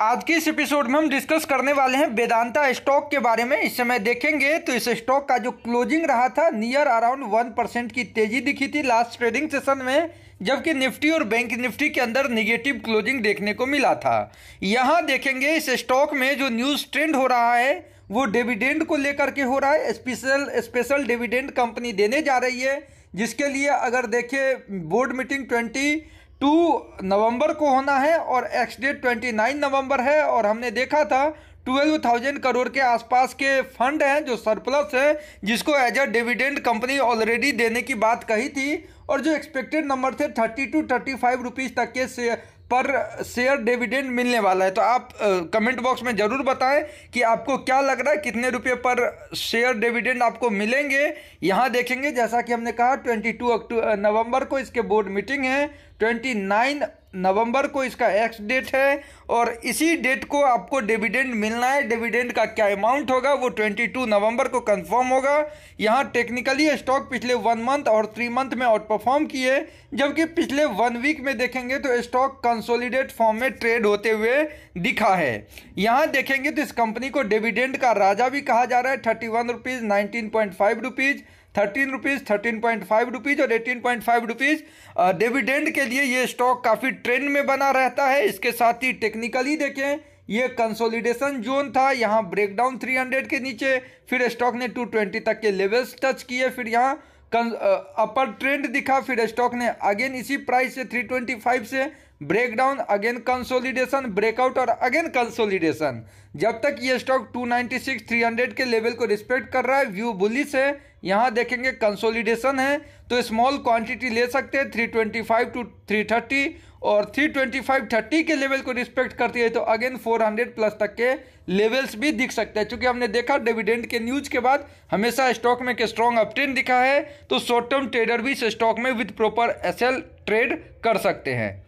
आज के इस एपिसोड में हम डिस्कस करने वाले हैं वेदांता स्टॉक के बारे में इस समय देखेंगे तो इस स्टॉक का जो क्लोजिंग रहा था नियर अराउंड वन परसेंट की तेजी दिखी थी लास्ट ट्रेडिंग सेशन में जबकि निफ्टी और बैंक निफ्टी के अंदर निगेटिव क्लोजिंग देखने को मिला था यहाँ देखेंगे इस स्टॉक में जो न्यूज़ ट्रेंड हो रहा है वो डिविडेंड को लेकर के हो रहा है स्पेशल स्पेशल डिविडेंड कंपनी देने जा रही है जिसके लिए अगर देखे बोर्ड मीटिंग ट्वेंटी टू नवंबर को होना है और एक्स डेट ट्वेंटी नाइन नवम्बर है और हमने देखा था ट्वेल्व थाउजेंड करोड़ के आसपास के फंड हैं जो सरप्लस है जिसको as a dividend company already देने की बात कही थी और जो एक्सपेक्टेड नंबर थे thirty two thirty five rupees तक के से पर शेयर डिविडेंड मिलने वाला है तो आप कमेंट बॉक्स में ज़रूर बताएं कि आपको क्या लग रहा है कितने रुपए पर शेयर डिविडेंड आपको मिलेंगे यहाँ देखेंगे जैसा कि हमने कहा ट्वेंटी टू अक्टूबर नवंबर को इसके बोर्ड मीटिंग है ट्वेंटी नाइन नवम्बर को इसका एक्स डेट है और इसी डेट को आपको डिविडेंड मिलना है डिविडेंड का क्या अमाउंट होगा वो ट्वेंटी टू नवम्बर को कंफर्म होगा यहाँ टेक्निकली स्टॉक पिछले वन मंथ और थ्री मंथ में आउट परफॉर्म किए जबकि पिछले वन वीक में देखेंगे तो स्टॉक कंसोलिडेट फॉर्म में ट्रेड होते हुए दिखा है यहाँ देखेंगे तो इस कंपनी को डिविडेंड का राजा भी कहा जा रहा है thirty one rupees nineteen point five rupees thirteen rupees thirteen point five rupees और eighteen point five rupees dividend के लिए ये स्टॉक काफ़ी ट्रेंड में बना रहता है इसके साथ ही टेक्निकली देखें ये कंसोलिडेशन जोन था यहाँ ब्रेकडाउन 300 के नीचे फिर स्टॉक ने 220 तक के लेवल्स टच किए फिर यहाँ अपर ट्रेंड दिखा फिर स्टॉक ने अगेन इसी प्राइस से 325 से ब्रेकडाउन अगेन कंसोलिडेशन ब्रेकआउट और अगेन कंसोलिडेशन जब तक ये स्टॉक 296 300 के लेवल को रिस्पेक्ट कर रहा है व्यू बुलिस है यहाँ देखेंगे कंसोलिडेशन है तो स्मॉल क्वांटिटी ले सकते हैं 325 टू 330 और 325 30 के लेवल को रिस्पेक्ट करती है तो अगेन 400 प्लस तक के लेवल्स भी दिख सकते हैं क्योंकि हमने देखा डिविडेंड के न्यूज के बाद हमेशा स्टॉक में एक स्ट्रॉन्ग अपट्रेंड दिखा है तो शॉर्ट टर्म ट्रेडर भी इस स्टॉक में विथ प्रॉपर एस ट्रेड कर सकते हैं